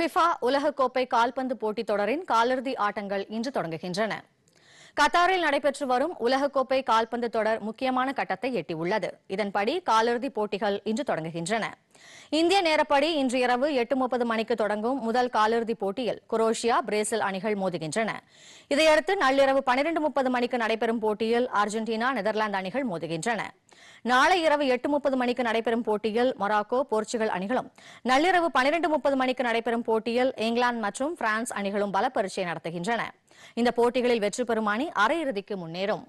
FIFA உலகக்கோப்பை கால்பந்து போட்டித் தொடரின் காலிறுதி ஆட்டங்கள் இன்று தொடங்குகின்றன கத்தாரில் நடைபெற்று வரும் உலகக்கோப்பை கால்பந்து தொடர் முக்கியமான கட்டத்தை எட்டியுள்ளது இதன்படி காலிறுதி போட்டிகள் இன்று தொடங்குகின்றன இந்திய நேரப்படி இன்று இரவு எட்டு முப்பது மணிக்கு தொடங்கும் முதல் காலிறுதிப் போட்டியில் குரோஷியா பிரேசில் அணிகள் மோதுகின்றன இதையடுத்து நள்ளிரவு பனிரெண்டு முப்பது மணிக்கு நடைபெறும் போட்டியில் அர்ஜென்டினா நெதர்லாந்து அணிகள் மோதுகின்றன நாளை இரவு எட்டு முப்பது மணிக்கு நடைபெறும் போட்டியில் மொராக்கோ போர்ச்சுகல் அணிகளும் நள்ளிரவு பனிரெண்டு முப்பது மணிக்கு நடைபெறும் போட்டியில் இங்கிலாந்து மற்றும் பிரான்ஸ் அணிகளும் பல நடத்துகின்றன இந்த போட்டிகளில் வெற்றி பெறும் அணி அரையிறுதிக்கு முன்னேறும்